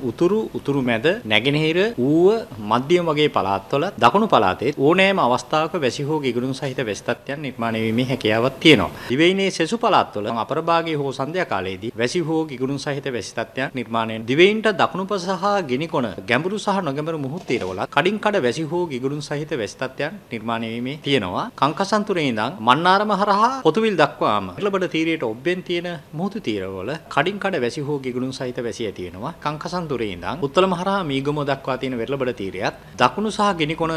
උතුරු උතුරු මැද නැගෙනහිර ඌව මධ්‍යම වගේ පළාත්වල දකුණු පළාතේ ඕනෑම අවස්ථාවක වැසි හෝ ගිගුරුම් සහිත වැසි තත්ත්වයන් නිර්මාණය වීමේ හැකියාවක් තියෙනවා. දිවයිනේ සෙසු පළාත්වල අපරභාගයේ හෝ සන්ධ්‍යා කාලයේදී වැසි හෝ ගිගුරුම් සහිත වැසි තත්ත්වයන් නිර්මාණය දිවයින්ට දකුණුපස සහ ගිනිකොන ගැඹුරු සහ නොගැඹුරු මුහුත් තීරවල කඩින් කඩ වැසි හෝ ගිගුරුම් සහිත වැසි තත්ත්වයන් නිර්මාණය වීමේ තියෙනවා. කංකසන්තුරේ ඉඳන් මන්නාරම හරහා පොතුවිල් දක්වාම ඉලබඩ තීරයට ඔබ්බෙන් තියෙන මුහුදු තීරවල කඩින් කඩ වැසි හෝ ගිගුරුම් සහිත වැසි තියෙනවා. කංකසන් කන්දුරේ ඉඳන් උත්තලම හරහා මීගමුව දක්වා තියෙන වෙරළබඩ තීරයත් දකුණු සහ ගිනිකොන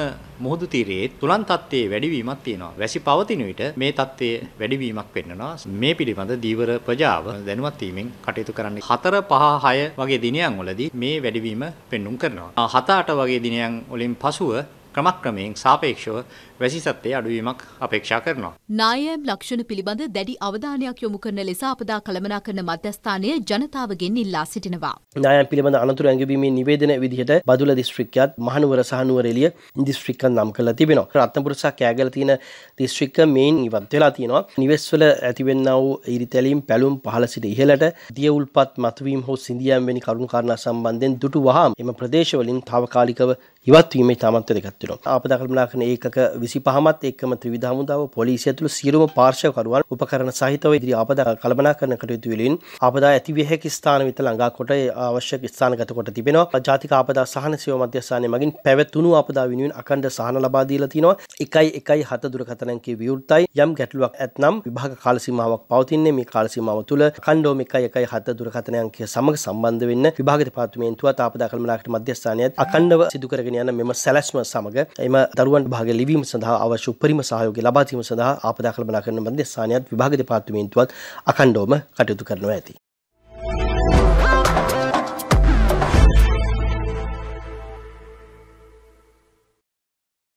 මුහුදු තීරයේ තුලන් තත්ත්වයේ වැඩිවීමක් තියෙනවා. වැසි පවතින විට මේ තත්ත්වයේ වැඩිවීමක් පෙන්වනවා. මේ පිළිබඳ දීවර ප්‍රජාව දැනුවත් වීමෙන් කටයුතු කරන්නේ 4 5 6 වගේ දිනයන් වලදී මේ වැඩිවීම පෙන්눔 කරනවා. 7 8 වගේ දිනයන් වලින් පසුව ක්‍රමක්‍රමයෙන් සාපේක්ෂව වැසි සත්‍යයේ අඩුවීමක් අපේක්ෂා කරනවා. නායම් ලක්ෂණ පිළිබඳ දැඩි අවධානයක් යොමු කරන ලෙස අපදා කළමනාකරන මධ්‍යස්ථානය ජනතාවගෙන් ඉල්ලා සිටිනවා. නායම් පිළිබඳ අනතුරු ඇඟවීමේ නිවේදන විදිහට බදුල දිස්ත්‍රික්කයත් මහනුවර සහ නුවර එළිය දිස්ත්‍රික්කන් නම් කරලා තිබෙනවා. රත්නපුර සහ කෑගල තියෙන දිස්ත්‍රික්ක මේන් ඉවත් වෙලා තියෙනවා. නිවෙස්වල ඇතිවෙන්නා වූ ඉරිතැලීම් පැලුම් පහළ සිට ඉහළට දියඋල්පත් මතුවීම් හෝ සිඳියම් වැනි කරුණු කාරණා සම්බන්ධයෙන් දුටු වහාම එම ප්‍රදේශවලින් తాවකාලිකව ඉවත් වීමේ තාමත්ව දෙකත්ව පවත්වනවා. ආපදාකල්පනාකරණ ඒකක 25මත් එක්කම ත්‍රිවිධ හමුදාව පොලිසිය ඇතුළු සියලුම පාර්ශ්වකරුවන් උපකරණ සහිතව ඉදිරි ආපදා කළමනාකරණ කටයුතු වලින් ආපදා ඇති විය හැකි ස්ථාන වෙත ළඟා කොට අවශ්‍ය ස්ථානගත කොට තිබෙනවා. ජාතික ආපදා සහන සේවා මධ්‍යස්ථානයේ මගින් පැවතුණු ආපදා වෙනුවෙන් අඛණ්ඩ සහන ලබා දීලා තිනවා. 1.17 දුරකථනයන්ගේ විවෘතයි. යම් ගැටලුවක් ඇත්නම් විභාග කාල සීමාවක් පවතින්නේ මේ කාල සීමාව තුළ කණ්ඩෝම 1.17 දුරකථනයන්ගේ සමග සම්බන්ධ වෙන්න විභාග දෙපාර්තමේන්තුවත් ආපදා කළමනාකරණ මධ්‍යස්ථානයත් අඛණ්ඩව සිදු කරගෙන යන මෙම සැලැස්ම සමග සමඟ එම දරුවන් භාග ලිවීම සඳහා අවශ්‍ය උපරිම සහයෝගය ලබා දීම සඳහා ආපදා කළමනාකරණ මධ්‍යස්ථානයත් විභාග දෙපාර්තමේන්තුවත් අඛණ්ඩවම කටයුතු කරනවා ඇති.